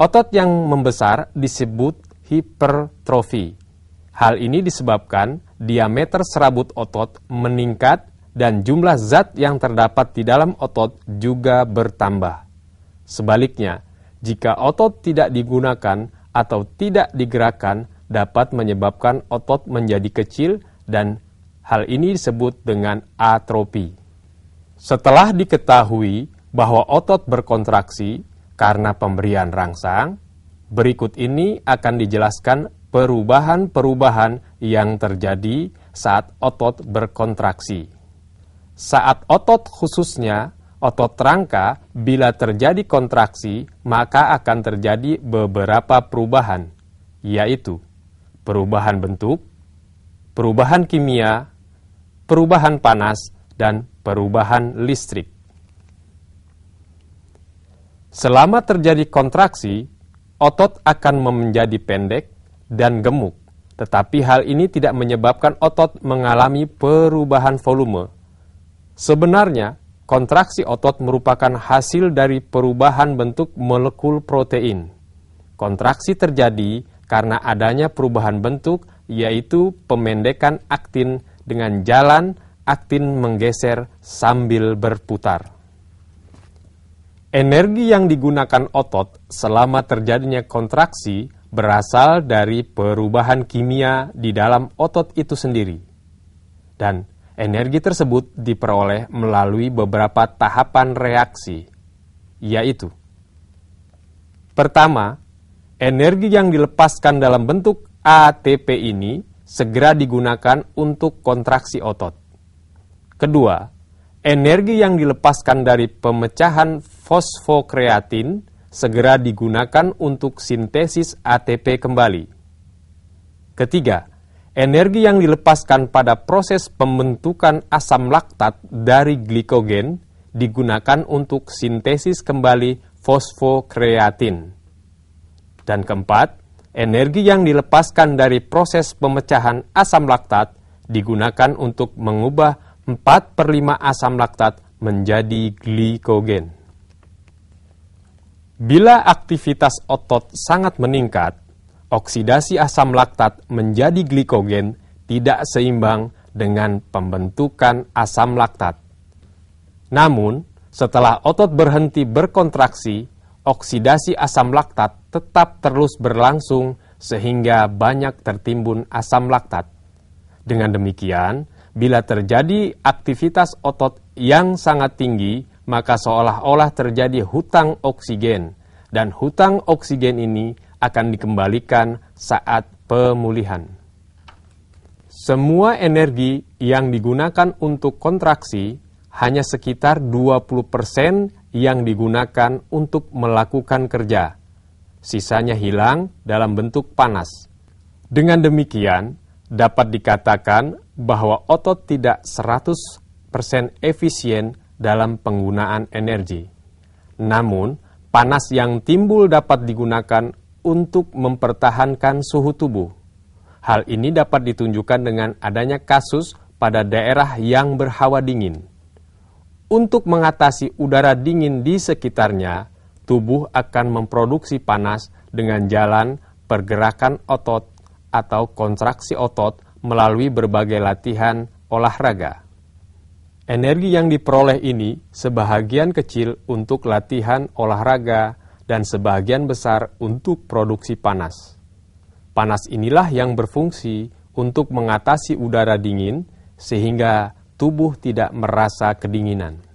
Otot yang membesar disebut hipertrofi. Hal ini disebabkan diameter serabut otot meningkat dan jumlah zat yang terdapat di dalam otot juga bertambah. Sebaliknya, jika otot tidak digunakan atau tidak digerakkan dapat menyebabkan otot menjadi kecil dan hal ini disebut dengan atropi. Setelah diketahui bahwa otot berkontraksi, karena pemberian rangsang, berikut ini akan dijelaskan perubahan-perubahan yang terjadi saat otot berkontraksi. Saat otot khususnya otot rangka bila terjadi kontraksi maka akan terjadi beberapa perubahan, yaitu perubahan bentuk, perubahan kimia, perubahan panas, dan perubahan listrik. Selama terjadi kontraksi, otot akan menjadi pendek dan gemuk. Tetapi hal ini tidak menyebabkan otot mengalami perubahan volume. Sebenarnya, kontraksi otot merupakan hasil dari perubahan bentuk molekul protein. Kontraksi terjadi karena adanya perubahan bentuk, yaitu pemendekan aktin dengan jalan aktin menggeser sambil berputar. Energi yang digunakan otot selama terjadinya kontraksi berasal dari perubahan kimia di dalam otot itu sendiri. Dan energi tersebut diperoleh melalui beberapa tahapan reaksi, yaitu Pertama, energi yang dilepaskan dalam bentuk ATP ini segera digunakan untuk kontraksi otot. Kedua, energi yang dilepaskan dari pemecahan fosfokreatin segera digunakan untuk sintesis ATP kembali. Ketiga, energi yang dilepaskan pada proses pembentukan asam laktat dari glikogen digunakan untuk sintesis kembali fosfokreatin. Dan keempat, energi yang dilepaskan dari proses pemecahan asam laktat digunakan untuk mengubah 4 per 5 asam laktat menjadi glikogen. Bila aktivitas otot sangat meningkat, oksidasi asam laktat menjadi glikogen tidak seimbang dengan pembentukan asam laktat. Namun, setelah otot berhenti berkontraksi, oksidasi asam laktat tetap terus berlangsung sehingga banyak tertimbun asam laktat. Dengan demikian, Bila terjadi aktivitas otot yang sangat tinggi, maka seolah-olah terjadi hutang oksigen, dan hutang oksigen ini akan dikembalikan saat pemulihan. Semua energi yang digunakan untuk kontraksi hanya sekitar 20% yang digunakan untuk melakukan kerja. Sisanya hilang dalam bentuk panas. Dengan demikian, dapat dikatakan bahwa otot tidak 100% efisien dalam penggunaan energi. Namun, panas yang timbul dapat digunakan untuk mempertahankan suhu tubuh. Hal ini dapat ditunjukkan dengan adanya kasus pada daerah yang berhawa dingin. Untuk mengatasi udara dingin di sekitarnya, tubuh akan memproduksi panas dengan jalan pergerakan otot atau kontraksi otot melalui berbagai latihan olahraga. Energi yang diperoleh ini sebahagian kecil untuk latihan olahraga dan sebagian besar untuk produksi panas. Panas inilah yang berfungsi untuk mengatasi udara dingin sehingga tubuh tidak merasa kedinginan.